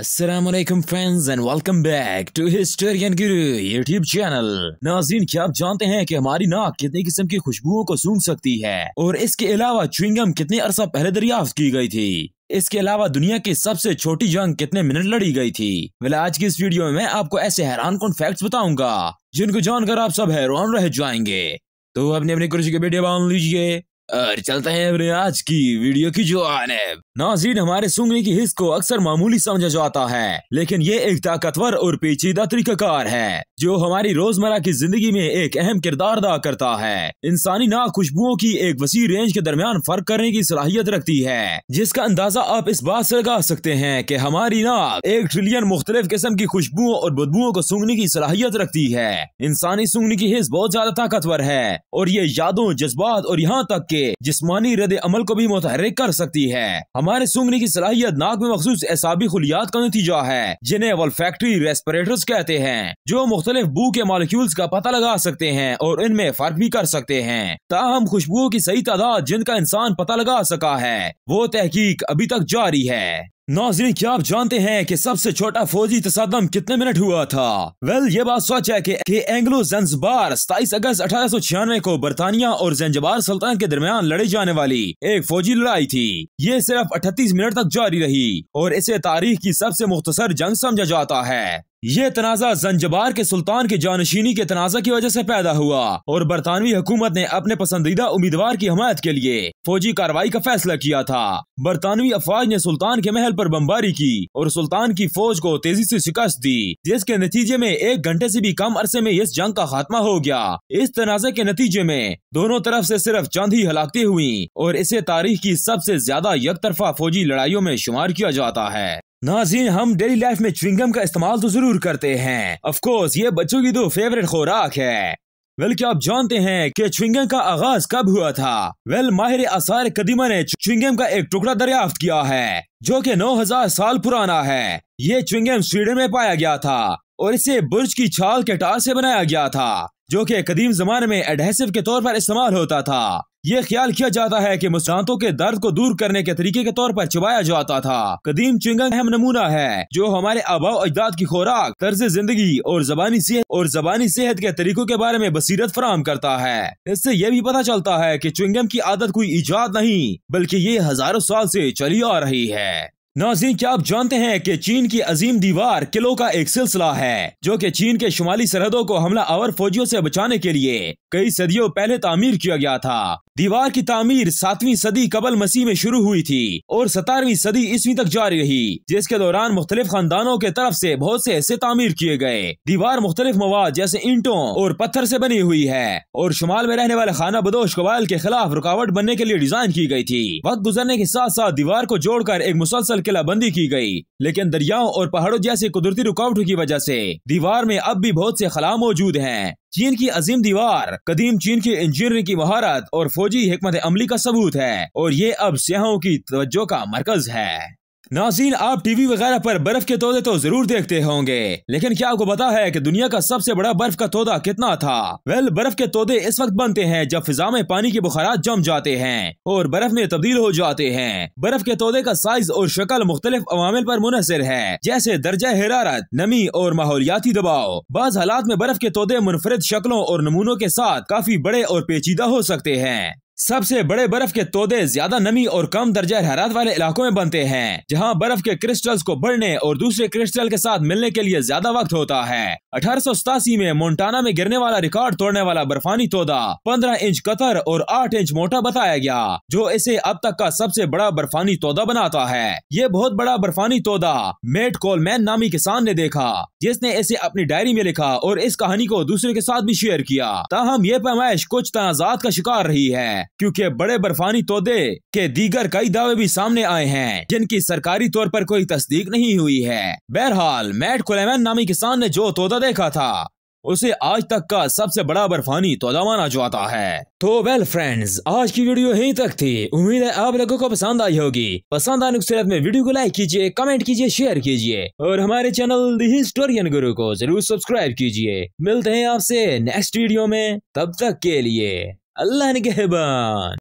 Aslam friends and welcome back to historian guru YouTube channel नाजीन क्या आप जानते हैं कि हमारी नाक कितनी किस्म की खुशबुओं को सूंघ सकती है और इसके अलावा च्विंगम कितने अरसा पहले दरियाफ्त की गई थी इसके अलावा दुनिया की सबसे छोटी जंग कितने मिनट लड़ी गई थी वाले आज की इस वीडियो में मैं आपको ऐसे हैरान कौन फैक्ट्स बताऊंगा जिनको जानकर आप सब हैरान रह जाएंगे तो अपने अपने कुर्सी के बेटे बांध लीजिए और चलते हैं अपने आज की वीडियो की जो आने नाजीन हमारे सूंगने की हिस्स को अक्सर मामूली समझा जाता है लेकिन ये एक ताकतवर और पेचीदा तरीकाकार है जो हमारी रोजमर्रा की जिंदगी में एक अहम किरदार अदा करता है इंसानी नाक खुशबुओं की एक वसी रेंज के दरमियान फर्क करने की सलाहियत रखती है जिसका अंदाजा आप इस बात से लगा सकते हैं कि हमारी नाक एक ट्रिलियन मुख्तलिफ किस्म की खुशबुओं और बदबुओं को सूंघने की सलाहियत रखती है इंसानी सूंघने की हिस्स बहुत ज्यादा ताकतवर है और ये यादों जज्बात और यहाँ तक के जिसमानी रद अमल को भी मुतहरक कर सकती है हमारे सूंघने की सलाहियत नाक में मखसूस एसाबी खुलियात का नतीजा है जिन्हें फैक्ट्री रेस्परेटर्स कहते हैं जो मुख्तलिफ बू के मालिक्यूल्स का पता लगा सकते हैं और इनमें फर्क भी कर सकते हैं ताहम खुशबुओं की सही तादाद जिनका इंसान पता लगा सका है वो तहकीक अभी तक जारी है नाजरीन क्या आप जानते हैं कि सबसे छोटा फौजी तसादम कितने मिनट हुआ था वेल well, ये बात सोच है कि, कि एंग्लो जेंजबार सताईस अगस्त अठारह को बरतानिया और जेंजबार सुल्तान के दरमियान लड़ी जाने वाली एक फौजी लड़ाई थी ये सिर्फ अठतीस मिनट तक जारी रही और इसे तारीख की सबसे मुख्तसर जंग समझा जाता है यह तनाजा जंजबार के सुल्तान के जानशीनी के तनाजा की वजह से पैदा हुआ और बरतानवी हुकूमत ने अपने पसंदीदा उम्मीदवार की हमायत के लिए फौजी कार्रवाई का फैसला किया था बरतानवी अफवाज ने सुल्तान के महल पर बमबारी की और सुल्तान की फौज को तेजी से शिकस्त दी जिसके नतीजे में एक घंटे से भी कम अरसे में इस जंग का खात्मा हो गया इस तनाजे के नतीजे में दोनों तरफ ऐसी सिर्फ चंद ही हलाकती हुई और इसे तारीख की सबसे ज्यादा यक फौजी लड़ाइयों में शुमार किया जाता है नाजीन हम डेली लाइफ में च्विंगम का इस्तेमाल तो जरूर करते हैं अफकोर्स ये बच्चों की तो फेवरेट खुराक है वेल क्या आप जानते हैं कि च्विंगम का आगाज कब हुआ था वेल माहिर आसार कदीमा ने च्विंगम का एक टुकड़ा दरियाफ्त किया है जो कि 9000 साल पुराना है ये च्विंगम स्वीडन में पाया गया था और इसे बुर्ज की छाल के टार से बनाया गया था जो कि कदीम जमाने में एडहेसिव के तौर पर इस्तेमाल होता था ये ख्याल किया जाता है कि मुस्तों के दर्द को दूर करने के तरीके के तौर पर चबाया जाता था कदीम चुंगम अहम नमूना है जो हमारे आबाव अजदाद की खुराक तर्ज जिंदगी और जबानी सेहत और जबानी सेहत के तरीकों के बारे में बसीरत फराम करता है इससे यह भी पता चलता है की चुंगम की आदत कोई ईजाद नहीं बल्कि ये हजारों साल ऐसी चली आ रही है नाजीन क्या आप जानते हैं कि चीन की अजीम दीवार किलो का एक सिलसिला है जो कि चीन के शुमाली सरहदों को हमला आवर फौजियों से बचाने के लिए कई सदियों पहले तामीर किया गया था दीवार की तामीर सातवीं सदी कबल मसीह में शुरू हुई थी और सतारवीं सदी ईस्वी तक जारी रही जिसके दौरान मुख्तलिफ खानदानों के तरफ ऐसी बहुत से हिस्से तामीर किए गए दीवार मुख्तलिफ मवाद जैसे ईंटों और पत्थर ऐसी बनी हुई है और शुमाल में रहने वाले खाना बदोश कबाइल के खिलाफ रुकावट बनने के लिए डिजाइन की गयी थी वक्त गुजरने के साथ साथ दीवार को जोड़कर एक मुसलसल किलाबंदी की गयी लेकिन दरियाओं और पहाड़ों जैसी कुदरती रुकावटों की वजह ऐसी दीवार में अब भी बहुत से खला मौजूद है चीन की अजीम दीवार कदीम चीन की इंजीनियरिंग की महारत और फौजी हमत अमली का सबूत है और ये अब सियाहों की तवज्जो का मरकज है नाजीन आप टीवी वगैरह पर बर्फ के तोदे तो जरूर देखते होंगे लेकिन क्या आपको पता है कि दुनिया का सबसे बड़ा बर्फ का तोदा कितना था वेल बर्फ के तोदे इस वक्त बनते हैं जब फिजा में पानी के बुखारात जम जाते हैं और बर्फ में तब्दील हो जाते हैं बर्फ के तोदे का साइज और शक्ल मुख्तलिफ अवामिल पर मुनसर है जैसे दर्जा हरारत नमी और माहौलियाती दबाव बाज हालात में बर्फ के तोदे मुनफरद शक्लों और नमूनों के साथ काफी बड़े और पेचीदा हो सकते हैं सबसे बड़े बर्फ के तोदे ज्यादा नमी और कम दर्जा हरात वाले इलाकों में बनते हैं जहाँ बर्फ के क्रिस्टल्स को बढ़ने और दूसरे क्रिस्टल के साथ मिलने के लिए ज्यादा वक्त होता है अठारह में मोन्टाना में गिरने वाला रिकॉर्ड तोड़ने वाला बर्फानी तोदा पंद्रह इंच कतर और आठ इंच मोटा बताया गया जो इसे अब तक का सबसे बड़ा बर्फानी तोदा बनाता है ये बहुत बड़ा बर्फानी तोदा मेट कोलमैन नामी किसान ने देखा जिसने इसे अपनी डायरी में लिखा और इस कहानी को दूसरे के साथ भी शेयर किया ताहम ये पैमाइश कुछ तनाजात का शिकार रही है क्योंकि बड़े बर्फानी तोदे के दीगर कई दावे भी सामने आए हैं जिनकी सरकारी तौर पर कोई तस्दीक नहीं हुई है बहरहाल मैट कुलेमैन नामी किसान ने जो तोदा देखा था उसे आज तक का सबसे बड़ा बर्फानी तोदा माना जाता है तो वेल फ्रेंड्स आज की वीडियो यहीं तक थी उम्मीद है आप लोगों को पसंद आई होगी पसंद आने की में वीडियो को लाइक कीजिए कमेंट कीजिए शेयर कीजिए और हमारे चैनल दी हिस्टोरियन गुरु को जरूर सब्सक्राइब कीजिए मिलते हैं आपसे नेक्स्ट वीडियो में तब तक के लिए الله نقهبان